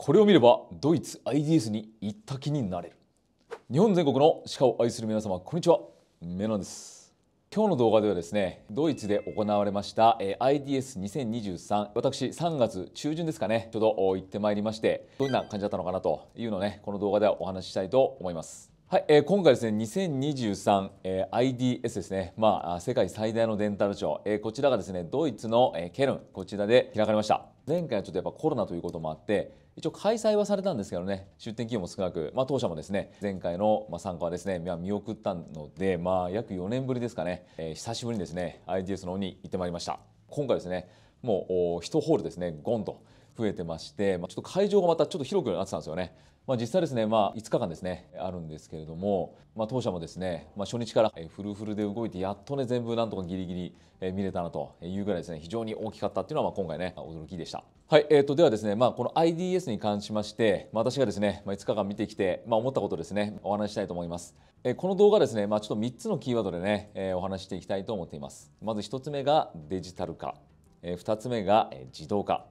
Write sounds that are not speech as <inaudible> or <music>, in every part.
これを見ればドイツ IDS に行った気になれる日本全国の鹿を愛する皆様こんにちはメロンです今日の動画ではですねドイツで行われました IDS2023 私3月中旬ですかねちょうど行ってまいりましてどんな感じだったのかなというのをねこの動画ではお話ししたいと思いますはい、えー、今回ですね、2023、え IDS ですね、まあ、世界最大のデンタル庁、えー、こちらがですね、ドイツの、えー、ケルン、こちらで開かれました。前回はちょっとやっぱコロナということもあって、一応開催はされたんですけどね、出店企業も少なく、まあ、当社もですね、前回の参加はですね、見送ったので、まあ、約4年ぶりですかね、えー、久しぶりにですね、IDS の方に行ってまいりました。今回ですね、もう1ホールですね、ゴンと増えてまして、まあ、ちょっと会場がまたちょっと広くなってたんですよね。まあ、実際ですね、まあ、5日間ですねあるんですけれども、まあ、当社もですね、まあ、初日からフルフルで動いてやっとね全部なんとかギリギリ見れたなというぐらいですね非常に大きかったっていうのはまあ今回ね驚きでした。はいえー、とではですね、まあ、この IDS に関しまして、まあ、私がですね、まあ、5日間見てきて、まあ、思ったことですねお話したいと思います。えー、この動画ですね、まあ、ちょっと3つのキーワードでね、えー、お話していきたいと思っています。まず1つ目がデジタル化、えー、2つ目が自動化、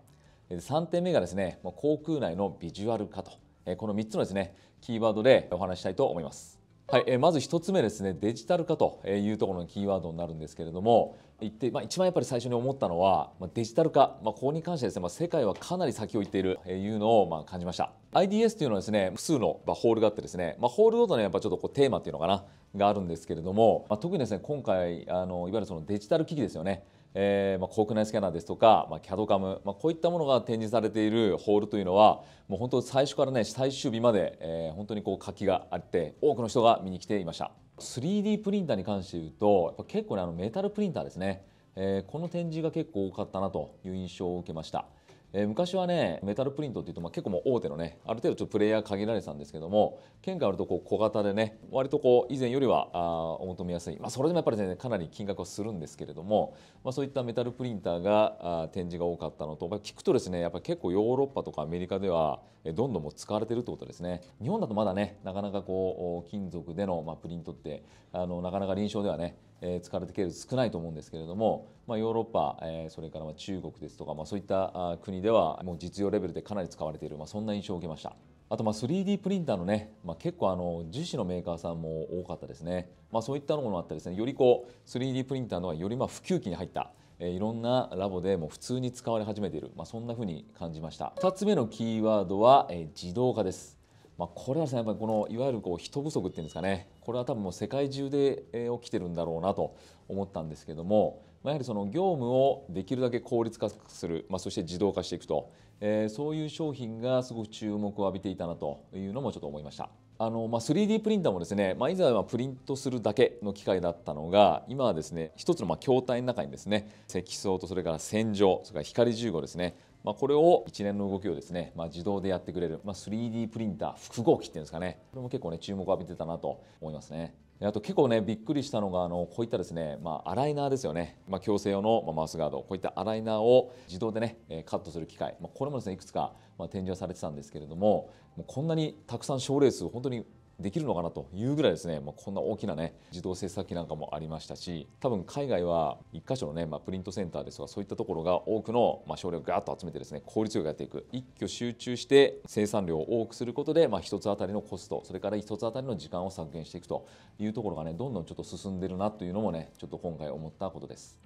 3点目がですね、まあ、航空内のビジュアル化と。この3つのですねキーワードでお話したいと思います。はい、えまず1つ目ですねデジタル化というところのキーワードになるんですけれども言って、まあ、一番やっぱり最初に思ったのは、まあ、デジタル化、まあ、ここに関してですね、まあ、世界はかなり先を行っているというのをまあ感じました IDS というのはですね複数のホールがあってですね、まあ、ホールごとねやっぱちょっとこうテーマっていうのかながあるんですけれども、まあ、特にですね今回あのいわゆるそのデジタル機器ですよねえーまあ、国内スキャナーですとか、まあ、CAD カム、まあ、こういったものが展示されているホールというのはもう本当最初からね最終日まで、えー、本当にこう活気があって多くの人が見に来ていました 3D プリンターに関して言うとやっぱ結構ねあのメタルプリンターですね、えー、この展示が結構多かったなという印象を受けましたえー、昔はねメタルプリントっていうと、まあ、結構もう大手のねある程度ちょっとプレイヤー限られてたんですけども県があるとこう小型でね割とこう以前よりはあお求めやすい、まあ、それでもやっぱりねかなり金額はするんですけれども、まあ、そういったメタルプリンターがあ展示が多かったのと、まあ、聞くとですねやっぱ結構ヨーロッパとかアメリカではどんどんも使われてるってことですね日本だとまだねなかなかこう金属での、まあ、プリントってあのなかなか臨床ではねえ使われてケ少ないと思うんですけれども、まあ、ヨーロッパ、えー、それからまあ中国ですとか、まあ、そういった国国ではもう実用レベルでかなり使われている、まあ、そんな印象を受けましたあとまあ 3D プリンターのね、まあ、結構あの樹脂のメーカーさんも多かったですね、まあ、そういったのもあったですねよりこう 3D プリンターのはよりまあ普及期に入ったいろんなラボでも普通に使われ始めている、まあ、そんなふうに感じました2つ目のキーワードは、え自動化ですまあ、これはですねやっぱりこのいわゆるこう人不足っていうんですかねこれは多分もう世界中で起きてるんだろうなと思ったんですけどもまあ、やはりその業務をできるだけ効率化する、まあ、そして自動化していくと、えー、そういう商品がすごく注目を浴びていたなというのもちょっと思いました。あのまあ、3D プリンターもですね、まあ、以前はプリントするだけの機械だったのが今はですね一つのまあ筐体の中にですね積層とそれから洗浄それから光重合ですね、まあ、これを一連の動きをですね、まあ、自動でやってくれる、まあ、3D プリンター複合機っていうんですかねこれも結構ね注目を浴びてたなと思いますね。あと結構ねびっくりしたのがあのこういったですね、まあ、アライナーですよね、まあ、矯正用の、まマウスガードこういったアライナーを自動でねカットする機械、まあ、これもですねいくつか、ま展示はされてたんですけれどももうこんなにたくさん賞レース本当にできるのかなというぐらいですね、まあ、こんな大きなね自動制作機なんかもありましたし多分海外は1箇所のね、まあ、プリントセンターですとかそういったところが多くの、まあ、少量をガーッと集めてですね効率よくやっていく一挙集中して生産量を多くすることで、まあ、1つ当たりのコストそれから1つ当たりの時間を削減していくというところがねどんどんちょっと進んでるなというのもねちょっと今回思ったことです。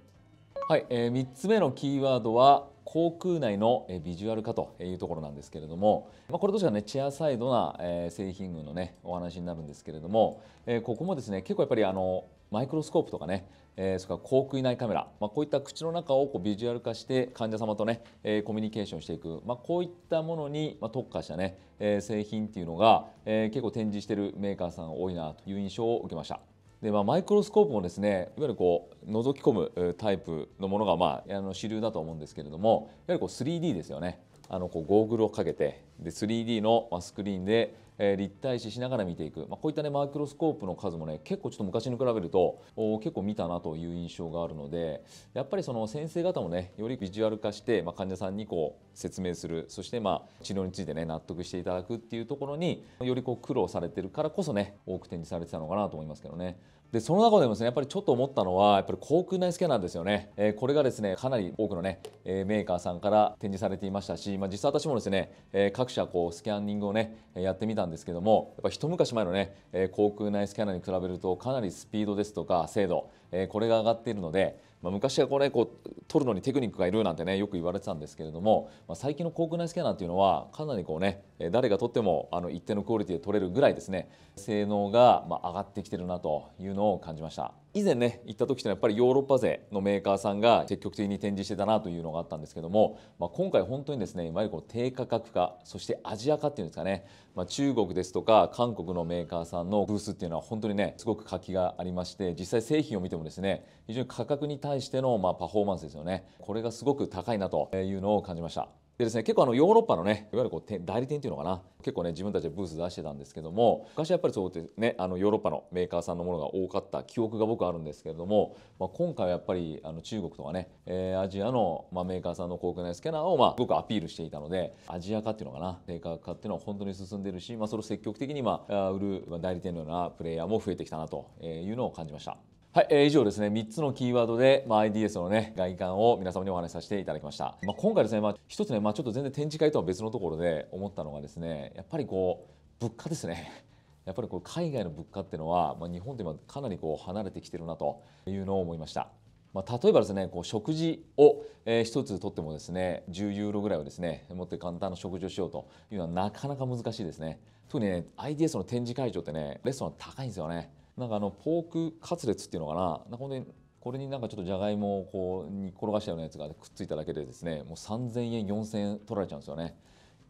はい、えー、3つ目のキーワードは航空内のビジュアル化というところなんですけれども、まこれとしてはねチェアサイドな製品群のねお話になるんですけれどもここもですね結構やっぱりあのマイクロスコープとかねえー、それから口腔内カメラ、まあ、こういった口の中をこうビジュアル化して患者様とね、えー、コミュニケーションしていく、まあ、こういったものに、ま特化したね、えー、製品っていうのが、えー、結構展示しているメーカーさん多いなという印象を受けました。でまあ、マイクロスコープもですねいわゆるこう覗き込むタイプのものが、まあ、あの主流だと思うんですけれどもいわゆるこう 3D ですよねあのこうゴーグルをかけてで 3D のスクリーンでえ立体視しながら見ていく、まあ、こういったねマイクロスコープの数もね結構ちょっと昔に比べると結構見たなという印象があるのでやっぱりその先生方もねよりビジュアル化して、まあ、患者さんにこう説明するそしてまあ治療についてね納得していただくっていうところによりこう苦労されてるからこそね多く展示されてたのかなと思いますけどね、でその中でもですねやっぱりちょっと思ったのはやっぱり航空内スキャナーですよね、えー、これがですねかなり多くのね、えメーカーさんから展示されていましたし、まあ、実際私もですね、え各社こうスキャンニングをねやってみたんですけどもやっぱ一昔前のね、え航空内スキャナーに比べるとかなりスピードですとか精度えこれが上がっているので、まあ、昔はこれこう取るのにテクニックがいるなんてねよく言われてたんですけれども、まあ、最近の航空内スキャナーとていうのはかなりこうね誰が取ってもあの一定のクオリティで取れるぐらいですね性能がま上がってきてるなというのを感じました以前ね行った時ってのはやっぱりヨーロッパ勢のメーカーさんが積極的に展示してたなというのがあったんですけども、まあ、今回本当にですねいわゆるこう低価格化そしてアジア化っていうんですかね、ま中国ですとか韓国のメーカーさんのブースっていうのは本当にねすごく活気がありまして実際製品を見てももですね非常に価格に対してのまパフォーマンスですよねこれがすごく高いなというのを感じましたでですね結構あのヨーロッパのねいわゆるこう代理店っていうのかな結構ね自分たちでブース出してたんですけども昔やっぱりそうってねあのヨーロッパのメーカーさんのものが多かった記憶が僕あるんですけれども、まあ、今回はやっぱりあの中国とかね、えー、アジアの、まあ、メーカーさんの航空内スキャナーを、まあ、すごくアピールしていたのでアジア化っていうのかなメーカー化っていうのは本当に進んでるし、まあ、それを積極的に、まあ、売る代理店のようなプレイヤーも増えてきたなというのを感じました。はい、えー、以上ですね3つのキーワードで、まあ、IDS のね外観を皆様にお話しさせていただきました、まあ、今回ですね、まあ、一つね、まあ、ちょっと全然展示会とは別のところで思ったのがですねやっぱりこう物価ですね <laughs> やっぱりこう海外の物価っていうのは、まあ、日本と今かなりこう離れてきてるなというのを思いましたまあ、例えばですねこう食事を、え1つとってもですね10ユーロぐらいはですね持って簡単な食事をしようというのはなかなか難しいですね特にね IDS の展示会場ってねレストラン高いんですよねなんかあのポークカツレツっていうのかななんか本当にこれになんかちょっとじゃがいもをこうに転がしたようなやつがくっついただけでですねもう3000円4000円取られちゃうんですよね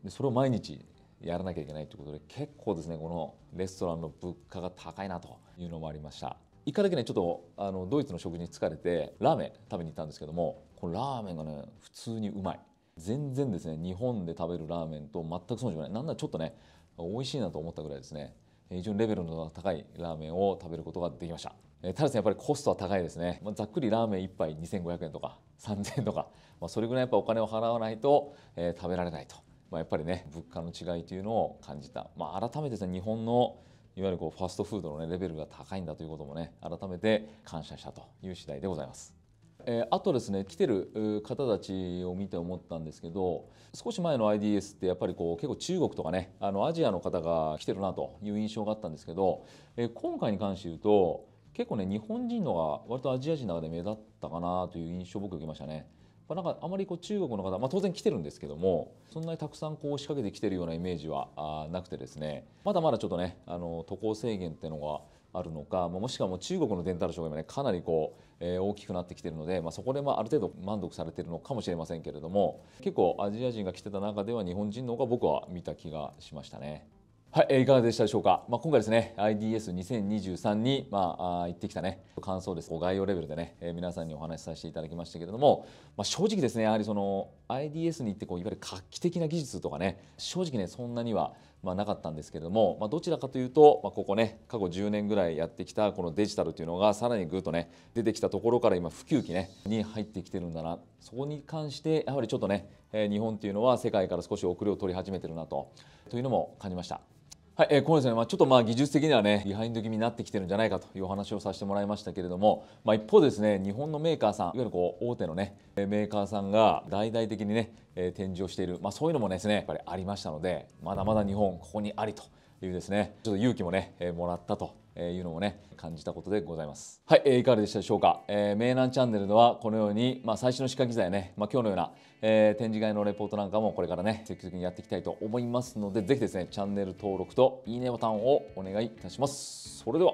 でそれを毎日やらなきゃいけないということで結構ですねこのレストランの物価が高いなというのもありました一回だけねちょっとあのドイツの食事に疲れてラーメン食べに行ったんですけどもこのラーメンがね普通にうまい全然ですね日本で食べるラーメンと全くじ色ないなんならちょっとね美味しいなと思ったぐらいですね非常にレベルの高いラーメンを食べることができましたただですねやっぱりコストは高いですね、まあ、ざっくりラーメン1杯2500円とか3000円とか、まあ、それぐらいやっぱお金を払わないと、えー、食べられないと、まあ、やっぱりね物価の違いというのを感じた、まあ、改めてですね日本のいわゆるこうファストフードの、ね、レベルが高いんだということもね改めて感謝したという次第でございます。えー、あとですね来てる方たちを見て思ったんですけど少し前の IDS ってやっぱりこう結構中国とかねあのアジアの方が来てるなという印象があったんですけど、えー、今回に関して言うと結構ね日本人のが割とアジア人の中で目立ったかなという印象を僕受けましたね。まあ、なんかあまりこう中国の方、まあ、当然来てるんですけどもそんなにたくさんこう仕掛けてきてるようなイメージはなくてですねまだまだちょっとねあの渡航制限っていうのがあるのか、もしくはもう中国のデンタルショー今ねかなりこう、えー、大きくなってきてるので、まあ、そこでまあある程度満足されてるのかもしれませんけれども結構アジア人が来てた中では日本人の方が僕は見た気がしましたね。はい、えいかがでしたでしょうか。まあ、今回ですね、IDS2023 に、まあ、あ行ってきたね、感想です。概要レベルでね、えー、皆さんにお話しさせていただきましたけれども、まあ、正直ですね、やはりその IDS に行ってこういわゆる画期的な技術とかね、正直ねそんなにはまあ、なかったんですけれども、まあ、どちらかというと、まあ、ここね過去10年ぐらいやってきたこのデジタルというのがさらにぐっとね出てきたところから今普及期ねに入ってきてるんだなそこに関してやはりちょっとね、え日本というのは世界から少し遅れを取り始めてるなとというのも感じました。はい、えー、こうですね、まあ、ちょっとまあ技術的にはね、ビハインド気味になってきてるんじゃないかというお話をさせてもらいましたけれども、まあ、一方ですね、日本のメーカーさん、いわゆるこう大手のね、メーカーさんが大々的にね、えー、展示をしている、まあ、そういうのもですね、やっぱりありましたので、まだまだ日本、ここにありというですね、ちょっと勇気もね、えー、もらったとえー、いうのもね感じたことでございますはい、えー、いかがでしたでしょうか、えー、名南チャンネルではこのようにまあ、最新の歯科機材ねまあ、今日のような、えー、展示会のレポートなんかもこれからね積極的にやっていきたいと思いますのでぜひですねチャンネル登録といいねボタンをお願いいたしますそれでは